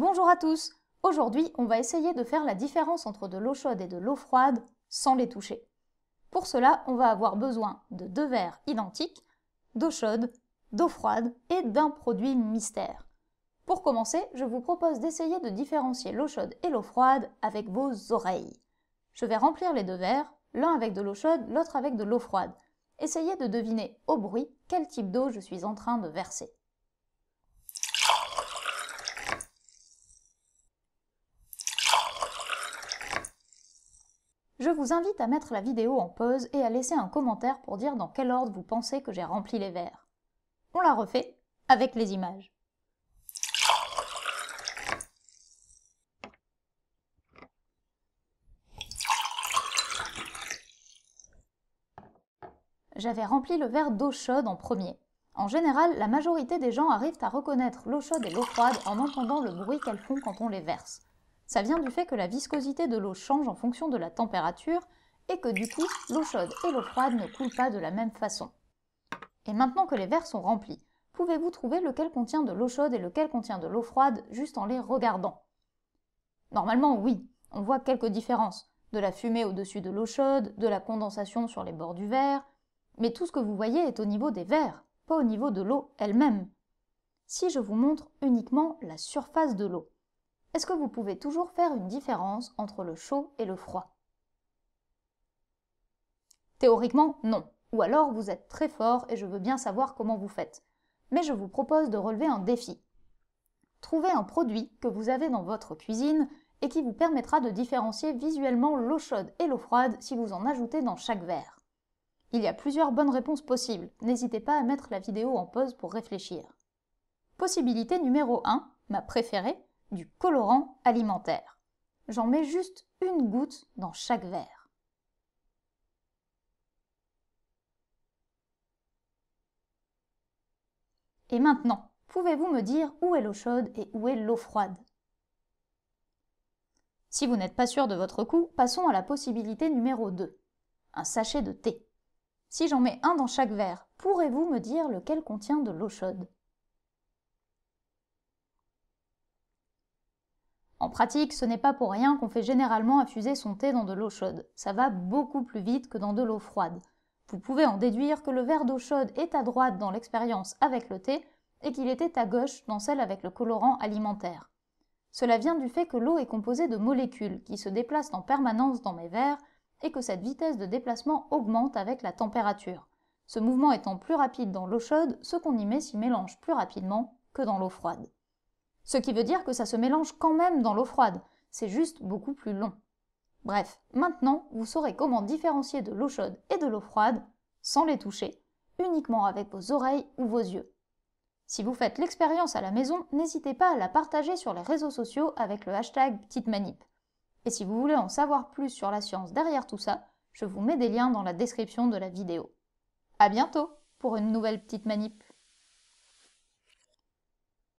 Bonjour à tous Aujourd'hui, on va essayer de faire la différence entre de l'eau chaude et de l'eau froide sans les toucher. Pour cela, on va avoir besoin de deux verres identiques, d'eau chaude, d'eau froide et d'un produit mystère. Pour commencer, je vous propose d'essayer de différencier l'eau chaude et l'eau froide avec vos oreilles. Je vais remplir les deux verres, l'un avec de l'eau chaude, l'autre avec de l'eau froide. Essayez de deviner au bruit quel type d'eau je suis en train de verser. je vous invite à mettre la vidéo en pause et à laisser un commentaire pour dire dans quel ordre vous pensez que j'ai rempli les verres. On la refait avec les images. J'avais rempli le verre d'eau chaude en premier. En général, la majorité des gens arrivent à reconnaître l'eau chaude et l'eau froide en entendant le bruit qu'elles font quand on les verse. Ça vient du fait que la viscosité de l'eau change en fonction de la température et que du coup, l'eau chaude et l'eau froide ne coulent pas de la même façon. Et maintenant que les verres sont remplis, pouvez-vous trouver lequel contient de l'eau chaude et lequel contient de l'eau froide juste en les regardant Normalement, oui, on voit quelques différences. De la fumée au-dessus de l'eau chaude, de la condensation sur les bords du verre, mais tout ce que vous voyez est au niveau des verres, pas au niveau de l'eau elle-même. Si je vous montre uniquement la surface de l'eau, est-ce que vous pouvez toujours faire une différence entre le chaud et le froid Théoriquement, non. Ou alors vous êtes très fort et je veux bien savoir comment vous faites. Mais je vous propose de relever un défi. Trouvez un produit que vous avez dans votre cuisine et qui vous permettra de différencier visuellement l'eau chaude et l'eau froide si vous en ajoutez dans chaque verre. Il y a plusieurs bonnes réponses possibles, n'hésitez pas à mettre la vidéo en pause pour réfléchir. Possibilité numéro 1, ma préférée, du colorant alimentaire. J'en mets juste une goutte dans chaque verre. Et maintenant, pouvez-vous me dire où est l'eau chaude et où est l'eau froide Si vous n'êtes pas sûr de votre coup, passons à la possibilité numéro 2, un sachet de thé. Si j'en mets un dans chaque verre, pourrez-vous me dire lequel contient de l'eau chaude En pratique, ce n'est pas pour rien qu'on fait généralement infuser son thé dans de l'eau chaude. Ça va beaucoup plus vite que dans de l'eau froide. Vous pouvez en déduire que le verre d'eau chaude est à droite dans l'expérience avec le thé et qu'il était à gauche dans celle avec le colorant alimentaire. Cela vient du fait que l'eau est composée de molécules qui se déplacent en permanence dans mes verres et que cette vitesse de déplacement augmente avec la température. Ce mouvement étant plus rapide dans l'eau chaude, ce qu'on y met s'y mélange plus rapidement que dans l'eau froide. Ce qui veut dire que ça se mélange quand même dans l'eau froide, c'est juste beaucoup plus long. Bref, maintenant, vous saurez comment différencier de l'eau chaude et de l'eau froide, sans les toucher, uniquement avec vos oreilles ou vos yeux. Si vous faites l'expérience à la maison, n'hésitez pas à la partager sur les réseaux sociaux avec le hashtag Petite Manip. Et si vous voulez en savoir plus sur la science derrière tout ça, je vous mets des liens dans la description de la vidéo. A bientôt pour une nouvelle Petite Manip